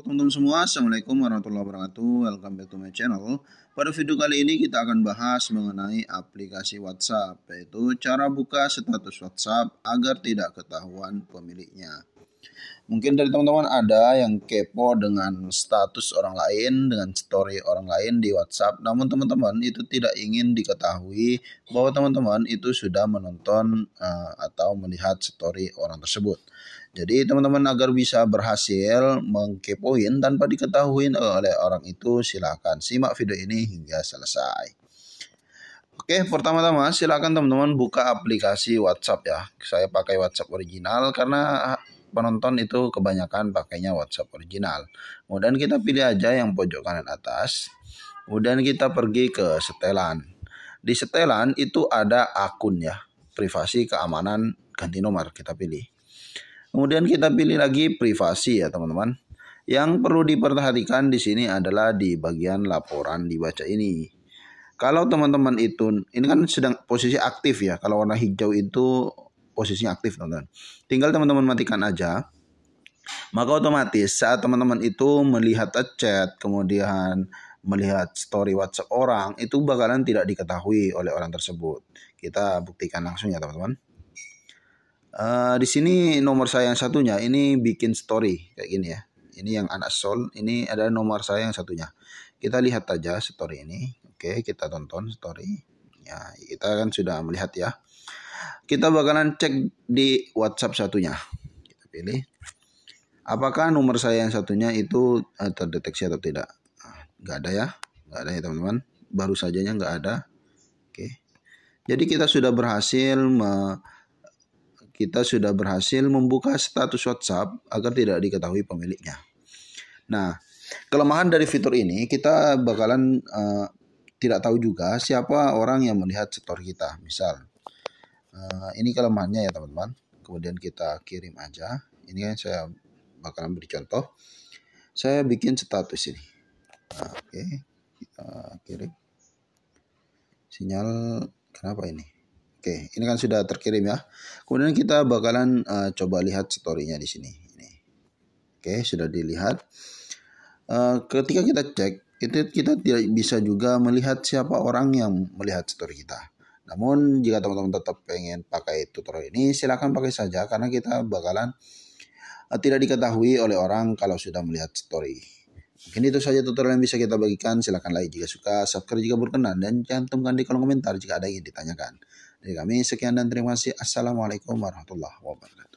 teman-teman semua, Assalamualaikum warahmatullahi wabarakatuh Welcome back to my channel Pada video kali ini kita akan bahas mengenai aplikasi WhatsApp Yaitu cara buka status WhatsApp agar tidak ketahuan pemiliknya Mungkin dari teman-teman ada yang kepo dengan status orang lain, dengan story orang lain di WhatsApp. Namun teman-teman itu tidak ingin diketahui bahwa teman-teman itu sudah menonton uh, atau melihat story orang tersebut. Jadi teman-teman agar bisa berhasil mengkepoin tanpa diketahui oleh orang itu, silahkan simak video ini hingga selesai. Oke, pertama-tama silahkan teman-teman buka aplikasi WhatsApp ya. Saya pakai WhatsApp original karena penonton itu kebanyakan pakainya WhatsApp original. Kemudian kita pilih aja yang pojok kanan atas. Kemudian kita pergi ke setelan. Di setelan itu ada akun ya, privasi, keamanan, ganti nomor kita pilih. Kemudian kita pilih lagi privasi ya teman-teman. Yang perlu diperhatikan di sini adalah di bagian laporan dibaca ini. Kalau teman-teman itu, ini kan sedang posisi aktif ya. Kalau warna hijau itu posisinya aktif teman-teman. Tinggal teman-teman matikan aja. Maka otomatis saat teman-teman itu melihat chat, kemudian melihat story WhatsApp orang, itu bakalan tidak diketahui oleh orang tersebut. Kita buktikan langsung ya teman-teman. Uh, di sini nomor saya yang satunya ini bikin story kayak gini ya. Ini yang anak sol, ini ada nomor saya yang satunya. Kita lihat aja story ini. Oke, kita tonton story. Ya, kita kan sudah melihat ya. Kita bakalan cek di WhatsApp satunya. Kita pilih. Apakah nomor saya yang satunya itu eh, terdeteksi atau tidak? Ah, nggak ada ya. Nggak ada ya teman-teman. Baru saja sajanya nggak ada. Oke. Jadi kita sudah berhasil me kita sudah berhasil membuka status WhatsApp agar tidak diketahui pemiliknya. Nah, kelemahan dari fitur ini kita bakalan uh, tidak tahu juga siapa orang yang melihat setor kita. Misal, Eh, ini kelemahannya ya teman-teman kemudian kita kirim aja ini kan saya bakalan beri contoh saya bikin status ini nah, oke okay. kita kirim sinyal kenapa ini oke okay. ini kan sudah terkirim ya kemudian kita bakalan uh, coba lihat storynya di sini ini oke okay, sudah dilihat uh, ketika kita cek itu kita tidak bisa juga melihat siapa orang yang melihat story kita namun jika teman-teman tetap pengen pakai tutorial ini silahkan pakai saja karena kita bakalan eh, tidak diketahui oleh orang kalau sudah melihat story. Mungkin itu saja tutorial yang bisa kita bagikan. Silahkan like jika suka, subscribe jika berkenan, dan cantumkan di kolom komentar jika ada yang ditanyakan. Dari kami, sekian dan terima kasih. Assalamualaikum warahmatullahi wabarakatuh.